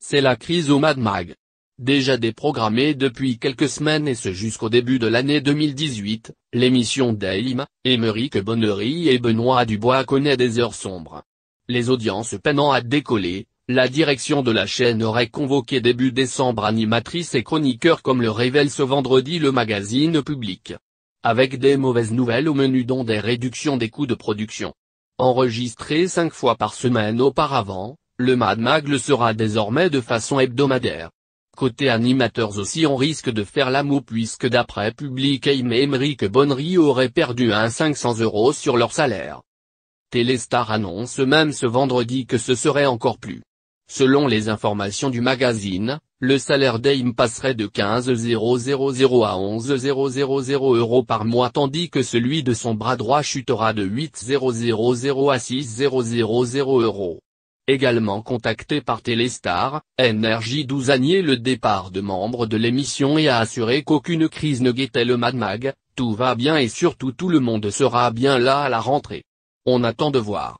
C'est la crise au Mad Mag. Déjà déprogrammée depuis quelques semaines et ce jusqu'au début de l'année 2018, l'émission d'Aïm, Émeric Bonnery et Benoît Dubois connaît des heures sombres. Les audiences peinant à décoller, la direction de la chaîne aurait convoqué début décembre animatrices et chroniqueurs comme le révèle ce vendredi le magazine public. Avec des mauvaises nouvelles au menu dont des réductions des coûts de production. Enregistrées cinq fois par semaine auparavant, le Mad Mag le sera désormais de façon hebdomadaire. Côté animateurs aussi on risque de faire l'amour puisque d'après Public Aim et Emeric Bonnery auraient perdu un 500 euros sur leur salaire. Téléstar annonce même ce vendredi que ce serait encore plus. Selon les informations du magazine, le salaire d'Aim passerait de 15 000 à 11 000 euros par mois tandis que celui de son bras droit chutera de 8 000 à 6 000 euros. Également contacté par Téléstar, NRJ 12 a le départ de membres de l'émission et a assuré qu'aucune crise ne guettait le Mad Mag, tout va bien et surtout tout le monde sera bien là à la rentrée. On attend de voir.